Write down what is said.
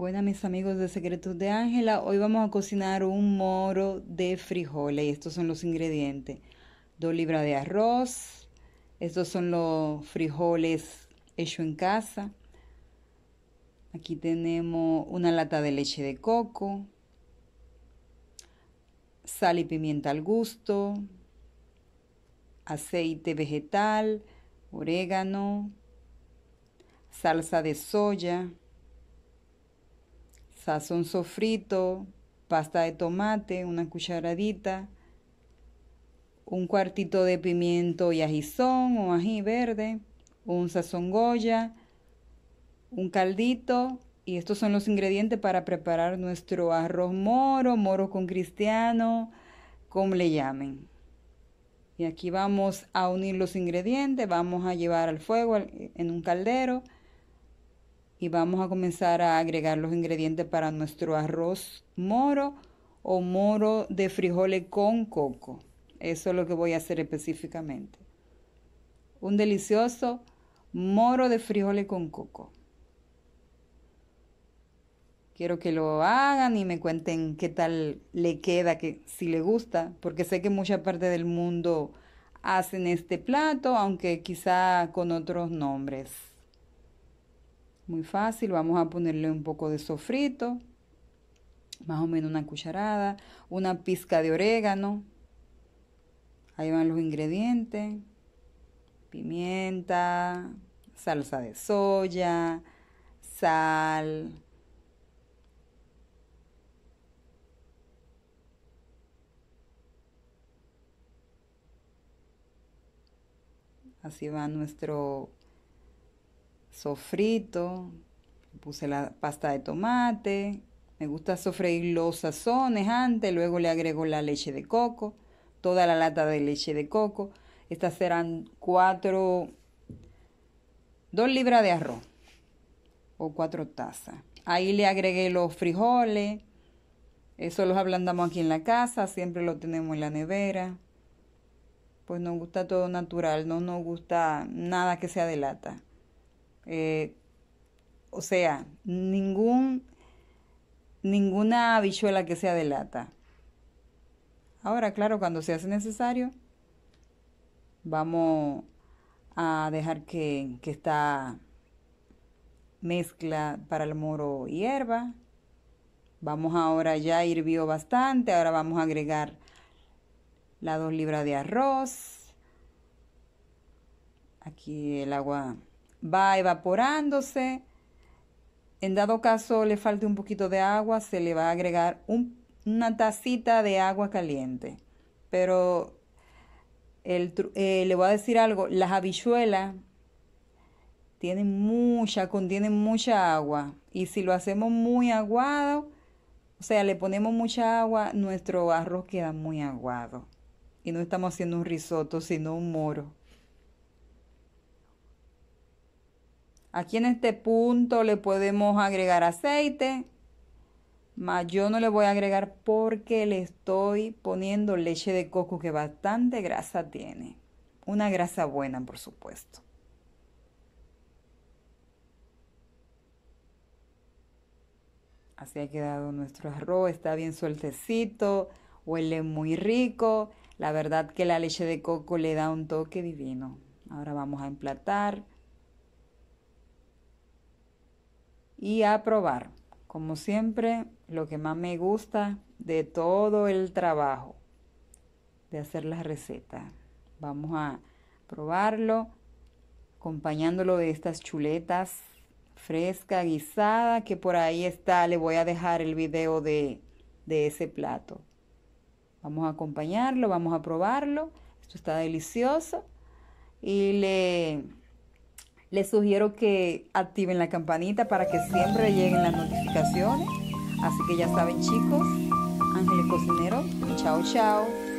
Buenas mis amigos de Secretos de Ángela, hoy vamos a cocinar un moro de frijoles y estos son los ingredientes. Dos libras de arroz, estos son los frijoles hechos en casa. Aquí tenemos una lata de leche de coco, sal y pimienta al gusto, aceite vegetal, orégano, salsa de soya sazón sofrito, pasta de tomate, una cucharadita, un cuartito de pimiento y ajizón o ají verde, un sazón goya, un caldito y estos son los ingredientes para preparar nuestro arroz moro, moro con cristiano, como le llamen. Y aquí vamos a unir los ingredientes, vamos a llevar al fuego en un caldero y vamos a comenzar a agregar los ingredientes para nuestro arroz moro o moro de frijoles con coco. Eso es lo que voy a hacer específicamente. Un delicioso moro de frijoles con coco. Quiero que lo hagan y me cuenten qué tal le queda, que si le gusta, porque sé que mucha parte del mundo hacen este plato, aunque quizá con otros nombres. Muy fácil, vamos a ponerle un poco de sofrito, más o menos una cucharada, una pizca de orégano. Ahí van los ingredientes, pimienta, salsa de soya, sal. Así va nuestro sofrito, puse la pasta de tomate, me gusta sofreír los sazones antes, luego le agrego la leche de coco, toda la lata de leche de coco. Estas serán cuatro, dos libras de arroz o cuatro tazas. Ahí le agregué los frijoles, eso los ablandamos aquí en la casa, siempre lo tenemos en la nevera. Pues nos gusta todo natural, no nos gusta nada que sea de lata. Eh, o sea, ningún, ninguna habichuela que sea de lata. Ahora, claro, cuando se hace necesario, vamos a dejar que, que esta mezcla para el moro hierba. Vamos ahora, ya hirvió bastante, ahora vamos a agregar las dos libras de arroz. Aquí el agua va evaporándose. En dado caso le falte un poquito de agua, se le va a agregar una tacita de agua caliente. Pero eh, le voy a decir algo, las habichuelas tienen mucha, contienen mucha agua. Y si lo hacemos muy aguado, o sea, le ponemos mucha agua, nuestro arroz queda muy aguado. Y no estamos haciendo un risotto, sino un moro. Aquí en este punto le podemos agregar aceite, mas yo no le voy a agregar porque le estoy poniendo leche de coco que bastante grasa tiene. Una grasa buena, por supuesto. Así ha quedado nuestro arroz, está bien sueltecito, huele muy rico. La verdad que la leche de coco le da un toque divino. Ahora vamos a emplatar. y a probar. Como siempre, lo que más me gusta de todo el trabajo de hacer las recetas. Vamos a probarlo acompañándolo de estas chuletas fresca, guisada, que por ahí está, le voy a dejar el video de, de ese plato. Vamos a acompañarlo, vamos a probarlo. Esto está delicioso. Y le les sugiero que activen la campanita para que siempre lleguen las notificaciones. Así que ya saben chicos, Ángeles Cocinero, chao chao.